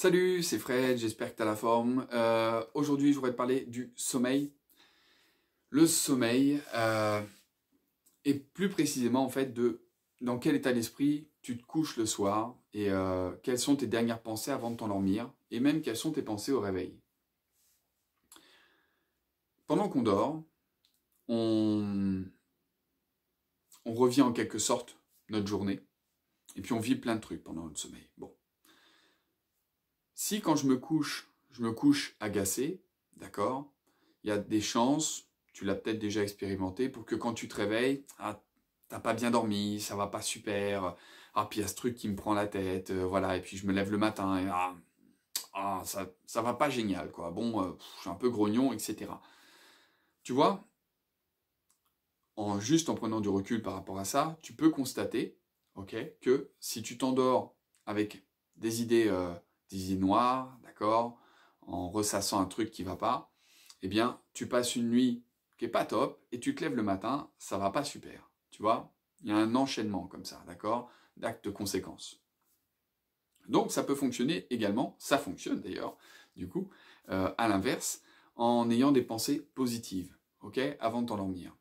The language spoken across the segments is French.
Salut, c'est Fred, j'espère que tu as la forme. Euh, aujourd'hui, je voudrais te parler du sommeil. Le sommeil, euh, et plus précisément en fait de dans quel état d'esprit tu te couches le soir et euh, quelles sont tes dernières pensées avant de t'endormir et même quelles sont tes pensées au réveil. Pendant qu'on dort, on, on revient en quelque sorte notre journée et puis on vit plein de trucs pendant notre sommeil. Bon. Si quand je me couche, je me couche agacé, d'accord Il y a des chances, tu l'as peut-être déjà expérimenté, pour que quand tu te réveilles, ah, t'as pas bien dormi, ça va pas super, ah, puis il y a ce truc qui me prend la tête, euh, voilà, et puis je me lève le matin, ah, ah, ça, ça va pas génial, quoi. Bon, euh, je suis un peu grognon, etc. Tu vois en, Juste en prenant du recul par rapport à ça, tu peux constater, ok, que si tu t'endors avec des idées... Euh, des y d'accord, en ressassant un truc qui va pas, eh bien, tu passes une nuit qui est pas top et tu te lèves le matin, ça va pas super. Tu vois Il y a un enchaînement comme ça, d'accord D'actes conséquences. Donc, ça peut fonctionner également, ça fonctionne d'ailleurs, du coup, euh, à l'inverse, en ayant des pensées positives, ok Avant de t'endormir.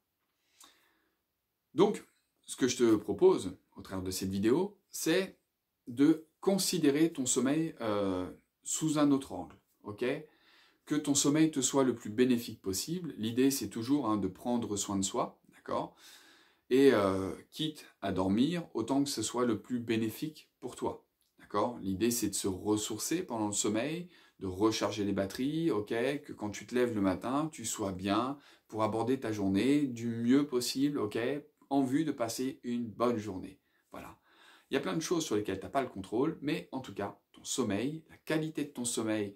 Donc, ce que je te propose, au travers de cette vidéo, c'est de considérer ton sommeil euh, sous un autre angle, ok Que ton sommeil te soit le plus bénéfique possible. L'idée, c'est toujours hein, de prendre soin de soi, d'accord Et euh, quitte à dormir, autant que ce soit le plus bénéfique pour toi, d'accord L'idée, c'est de se ressourcer pendant le sommeil, de recharger les batteries, ok Que quand tu te lèves le matin, tu sois bien pour aborder ta journée du mieux possible, ok En vue de passer une bonne journée. Il y a plein de choses sur lesquelles tu n'as pas le contrôle, mais en tout cas, ton sommeil, la qualité de ton sommeil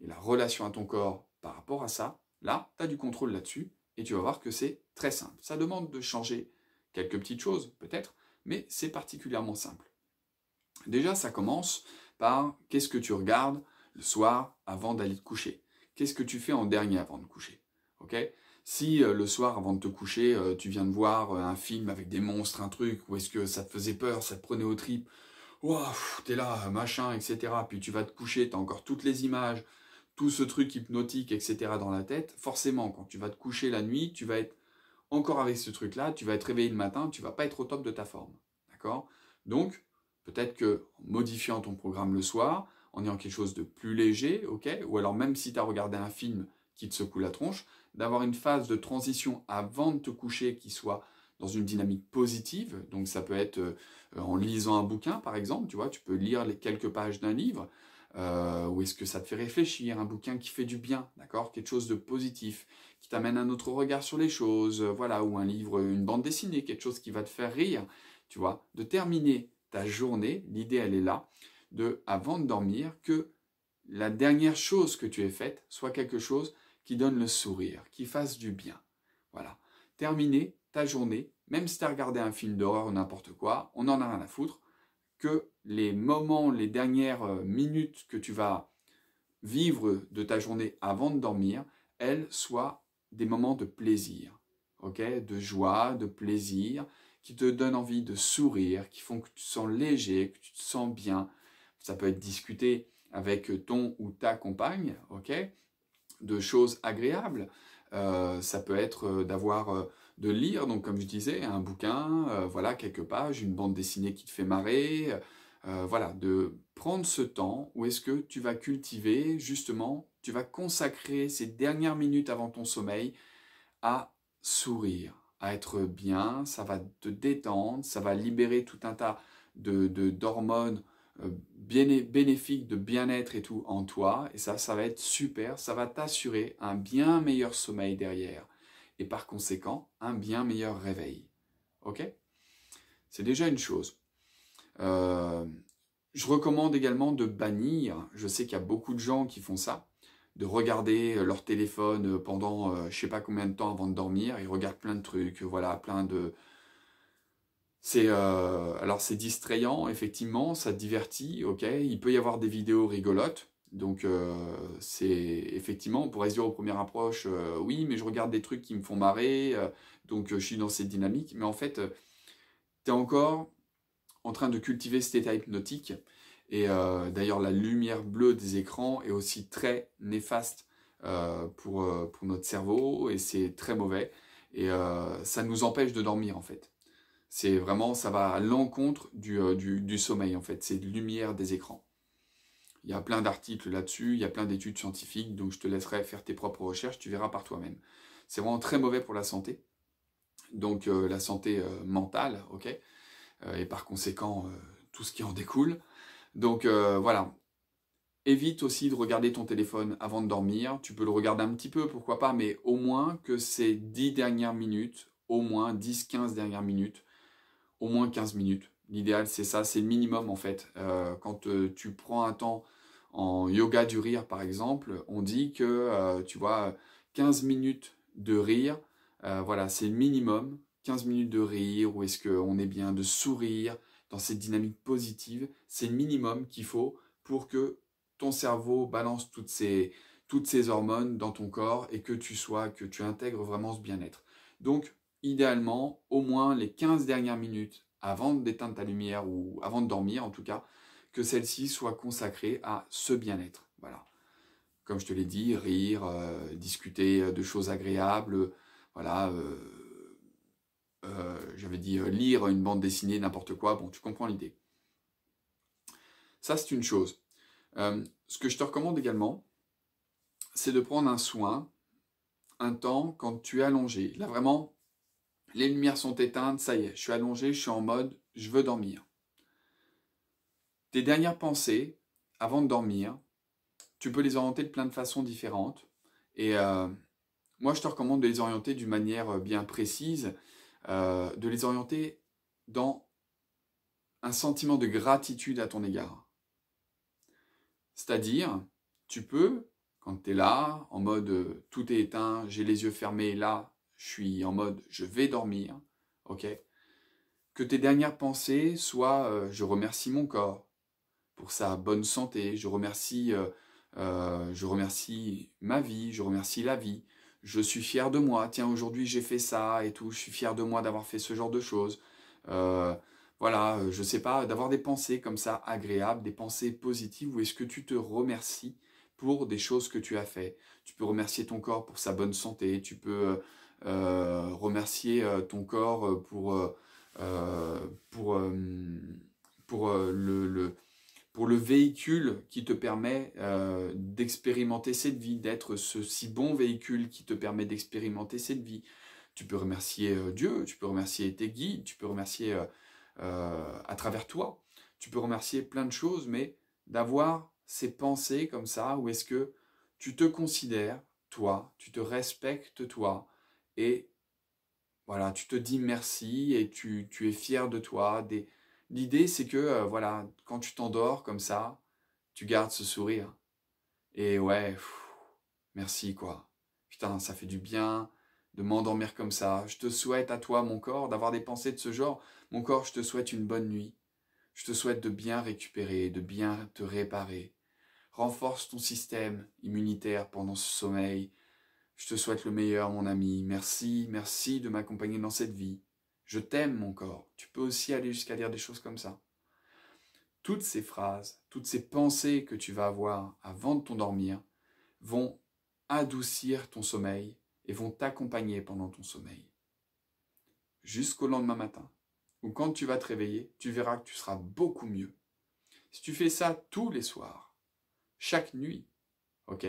et la relation à ton corps par rapport à ça, là, tu as du contrôle là-dessus et tu vas voir que c'est très simple. Ça demande de changer quelques petites choses, peut-être, mais c'est particulièrement simple. Déjà, ça commence par qu'est-ce que tu regardes le soir avant d'aller te coucher Qu'est-ce que tu fais en dernier avant de coucher si euh, le soir, avant de te coucher, euh, tu viens de voir euh, un film avec des monstres, un truc, ou est-ce que ça te faisait peur, ça te prenait aux tripes, waouh, t'es là, machin, etc. Puis tu vas te coucher, t'as encore toutes les images, tout ce truc hypnotique, etc. dans la tête. Forcément, quand tu vas te coucher la nuit, tu vas être encore avec ce truc-là, tu vas être réveillé le matin, tu vas pas être au top de ta forme. D'accord Donc, peut-être que en modifiant ton programme le soir, en ayant quelque chose de plus léger, ok Ou alors même si tu as regardé un film qui te secoue la tronche, d'avoir une phase de transition avant de te coucher qui soit dans une dynamique positive. Donc ça peut être euh, en lisant un bouquin par exemple, tu vois, tu peux lire les quelques pages d'un livre. Euh, ou est-ce que ça te fait réfléchir, un bouquin qui fait du bien, d'accord, quelque chose de positif, qui t'amène un autre regard sur les choses, euh, voilà, ou un livre, une bande dessinée, quelque chose qui va te faire rire, tu vois, de terminer ta journée, l'idée elle est là, de avant de dormir que la dernière chose que tu aies faite soit quelque chose qui donne le sourire, qui fasse du bien. Voilà. Terminer ta journée, même si tu as regardé un film d'horreur ou n'importe quoi, on en a rien à foutre, que les moments, les dernières euh, minutes que tu vas vivre de ta journée avant de dormir, elles soient des moments de plaisir, ok, de joie, de plaisir, qui te donnent envie de sourire, qui font que tu sens léger, que tu te sens bien. Ça peut être discuté avec ton ou ta compagne, ok, de choses agréables. Euh, ça peut être euh, d'avoir, euh, de lire, donc comme je disais, un bouquin, voilà, quelques pages, une bande dessinée qui te fait marrer, voilà, de prendre ce temps où est-ce que tu vas cultiver, justement, tu vas consacrer ces dernières minutes avant ton sommeil à sourire, à être bien, ça va te détendre, ça va libérer tout un tas de d'hormones euh, bien bénéfique de bien-être et tout en toi. Et ça, ça va être super. Ça va t'assurer un bien meilleur sommeil derrière. Et par conséquent, un bien meilleur réveil. OK C'est déjà une chose. Euh, je recommande également de bannir. Je sais qu'il y a beaucoup de gens qui font ça. De regarder euh, leur téléphone pendant je sais pas combien de temps avant de dormir. Ils regardent plein de trucs. Voilà, plein de c'est euh, alors c'est distrayant effectivement, ça te divertit, ok. Il peut y avoir des vidéos rigolotes, donc euh, c'est effectivement on pourrait se dire aux premières approches, euh, oui mais je regarde des trucs qui me font marrer, donc je suis dans cette dynamique. Mais en fait, tu es encore en train de cultiver cet état hypnotique. Et d'ailleurs la lumière bleue des écrans est aussi très néfaste pour notre cerveau et c'est très mauvais et ça nous empêche de dormir en fait. C'est vraiment, ça va à l'encontre euh, du, sommeil, en fait. C'est de lumière des écrans. Il y a plein d'articles là-dessus, il y a plein d'études scientifiques, donc je te laisserai faire tes propres recherches, tu verras par toi-même. C'est vraiment très mauvais pour la santé, donc euh, la santé euh, mentale, ok Et par conséquent, tout ce qui en découle. Donc voilà, Évite aussi de regarder ton téléphone avant de dormir. Tu peux le regarder un petit peu, pourquoi pas, mais au moins que ces 10 dernières minutes, au moins 10-15 dernières minutes, au moins 15 minutes. L'idéal, c'est ça, c'est le minimum en fait. Euh, quand euh, tu prends un temps en yoga du rire, par exemple, on dit que, euh, tu vois, 15 minutes de rire, voilà, c'est le minimum. 15 minutes de rire, ou est-ce qu'on est bien de sourire dans cette dynamique positive, c'est le minimum qu'il faut pour que ton cerveau balance toutes ces, toutes ces hormones dans ton corps et que tu sois, que tu intègres vraiment ce bien-être. Donc, idéalement au moins les 15 dernières minutes avant d'éteindre ta lumière ou avant de dormir en tout cas, que celle-ci soit consacrée à ce bien-être. Voilà. Comme je te l'ai dit, rire, euh, discuter euh, de choses agréables, voilà. Euh, euh, J'avais dit euh, lire une bande dessinée, n'importe quoi. Bon, tu comprends l'idée. Ça, c'est une chose. ce que je te recommande également, c'est de prendre un soin, un temps quand tu es allongé. Là, vraiment, les lumières sont éteintes, ça y est, je suis allongé, je suis en mode, je veux dormir. Tes dernières pensées, avant de dormir, tu peux les orienter de plein de façons différentes. Et euh, moi, je te recommande de les orienter d'une manière euh, bien précise, euh, de les orienter dans un sentiment de gratitude à ton égard. C'est-à-dire, tu peux, quand tu es là, en mode tout est éteint, j'ai les yeux fermés, là, je suis en mode je vais dormir, ok Que tes dernières pensées soient euh, je remercie mon corps pour sa bonne santé, je remercie, euh, euh, je remercie ma vie, je remercie la vie, je suis fier de moi, tiens aujourd'hui j'ai fait ça et tout, je suis fier de moi d'avoir fait ce genre de choses. voilà, je sais pas, d'avoir des pensées comme ça agréables, des pensées positives, ou est-ce que tu te remercies pour des choses que tu as faites Tu peux remercier ton corps pour sa bonne santé, tu peux euh, remercier euh, ton corps euh, pour, pour, pour le, le pour le véhicule qui te permet d'expérimenter cette vie, d'être ce si bon véhicule qui te permet d'expérimenter cette vie. Tu peux remercier Dieu, tu peux remercier tes guides, tu peux remercier à travers toi, tu peux remercier plein de choses, mais d'avoir ces pensées comme ça, où est-ce que tu te considères, toi, tu te respectes, toi, et voilà, tu te dis merci et tu, tu es fier de toi. Des... L'idée, c'est que, euh, voilà, quand tu t'endors comme ça, tu gardes ce sourire. Et ouais, merci quoi. Putain, ça fait du bien de m'endormir comme ça. Je te souhaite à toi, mon corps, d'avoir des pensées de ce genre. Mon corps, je te souhaite une bonne nuit. Je te souhaite de bien récupérer, de bien te réparer. Renforce ton système immunitaire pendant ce sommeil je te souhaite le meilleur, mon ami. Merci, merci de m'accompagner dans cette vie. Je t'aime, mon corps. Tu peux aussi aller jusqu'à dire des choses comme ça. Toutes ces phrases, toutes ces pensées que tu vas avoir avant de t'endormir vont adoucir ton sommeil et vont t'accompagner pendant ton sommeil. Jusqu'au lendemain matin, ou quand tu vas te réveiller, tu verras que tu seras beaucoup mieux. Si tu fais ça tous les soirs, chaque nuit, ok,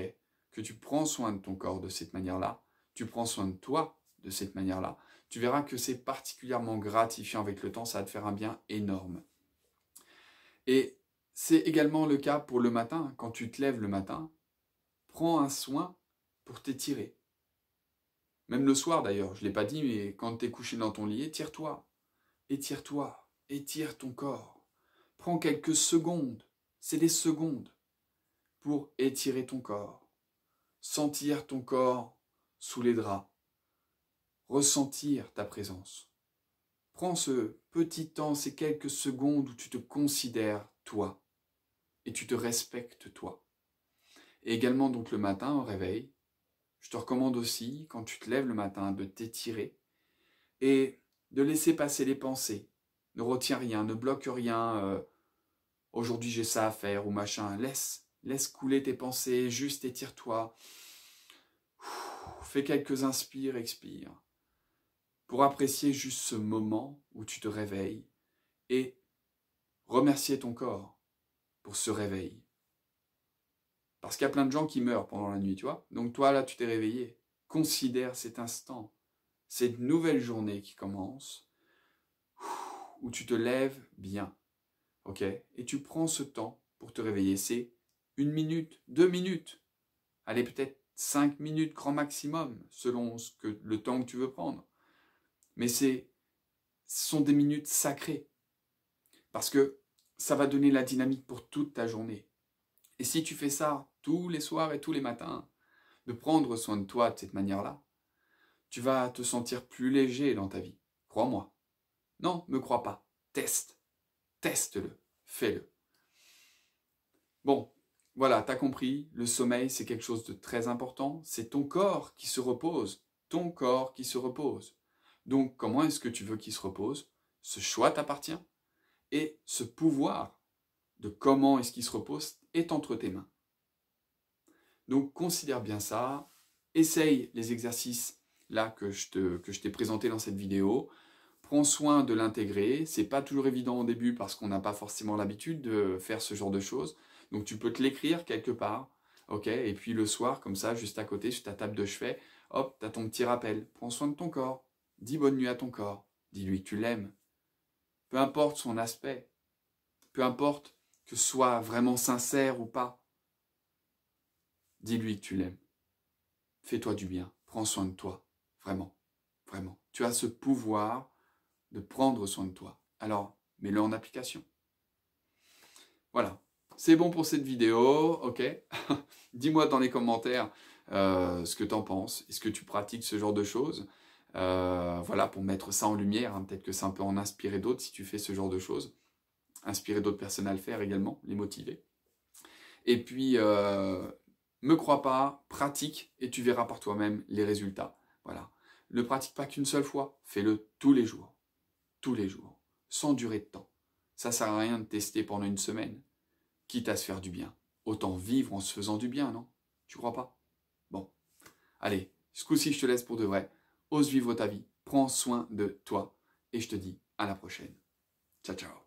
que tu prends soin de ton corps de cette manière-là, tu prends soin de toi de cette manière-là, tu verras que c'est particulièrement gratifiant avec le temps, ça va te faire un bien énorme. Et c'est également le cas pour le matin, quand tu te lèves le matin, prends un soin pour t'étirer. Même le soir d'ailleurs, je ne l'ai pas dit, mais quand tu es couché dans ton lit, étire-toi, étire-toi, étire ton corps. Prends quelques secondes, c'est des secondes, pour étirer ton corps sentir ton corps sous les draps, ressentir ta présence. Prends ce petit temps, ces quelques secondes où tu te considères toi et tu te respectes toi. Et également donc le matin au réveil, je te recommande aussi quand tu te lèves le matin de t'étirer et de laisser passer les pensées. Ne retiens rien, ne bloque rien. Euh, aujourd'hui j'ai ça à faire ou machin. Laisse, Laisse couler tes pensées, juste étire-toi. Fais quelques inspires, expires. Pour apprécier juste ce moment où tu te réveilles et remercier ton corps pour ce réveil. Parce qu'il y a plein de gens qui meurent pendant la nuit, tu vois. Donc toi, là, tu t'es réveillé. Considère cet instant, cette nouvelle journée qui commence, où tu te lèves bien, ok Et tu prends ce temps pour te réveiller. C'est une minute, deux minutes, allez peut-être cinq minutes grand maximum, selon ce que, le temps que tu veux prendre. Mais ce sont des minutes sacrées, parce que ça va donner la dynamique pour toute ta journée. Et si tu fais ça tous les soirs et tous les matins, de prendre soin de toi de cette manière-là, tu vas te sentir plus léger dans ta vie. Crois-moi. Non, me crois pas. Teste. Teste-le. Fais-le. Bon, voilà, t'as compris, le sommeil, c'est quelque chose de très important. C'est ton corps qui se repose. Ton corps qui se repose. Donc, comment est-ce que tu veux qu'il se repose Ce choix t'appartient. Et ce pouvoir de comment est-ce qu'il se repose est entre tes mains. Donc, considère bien ça. Essaye les exercices là que je, que je t'ai présenté dans cette vidéo. Prends soin de l'intégrer. C'est pas toujours évident au début parce qu'on n'a pas forcément l'habitude de faire ce genre de choses. Donc tu peux te l'écrire quelque part, ok Et puis le soir, comme ça, juste à côté, sur ta table de chevet, hop, as ton petit rappel. Prends soin de ton corps. Dis bonne nuit à ton corps. Dis-lui que tu l'aimes. Peu importe son aspect. Peu importe que soit vraiment sincère ou pas. Dis-lui que tu l'aimes. Fais-toi du bien. Prends soin de toi. Vraiment. Vraiment. Tu as ce pouvoir de prendre soin de toi. Alors, mets-le en application. Voilà c'est bon pour cette vidéo, ok Dis-moi dans les commentaires euh, ce que tu en penses. Est-ce que tu pratiques ce genre de choses euh, Voilà, pour mettre ça en lumière, hein. peut-être que ça peut en inspirer d'autres si tu fais ce genre de choses. Inspirer d'autres personnes à le faire également, les motiver. Et puis, ne euh, me crois pas, pratique et tu verras par toi-même les résultats. Voilà. Ne pratique pas qu'une seule fois, fais-le tous les jours. Tous les jours, sans durée de temps. Ça sert à rien de tester pendant une semaine quitte à se faire du bien. Autant vivre en se faisant du bien, non Tu crois pas Bon. Allez, ce coup-ci, je te laisse pour de vrai. Ose vivre ta vie, prends soin de toi, et je te dis à la prochaine. Ciao, ciao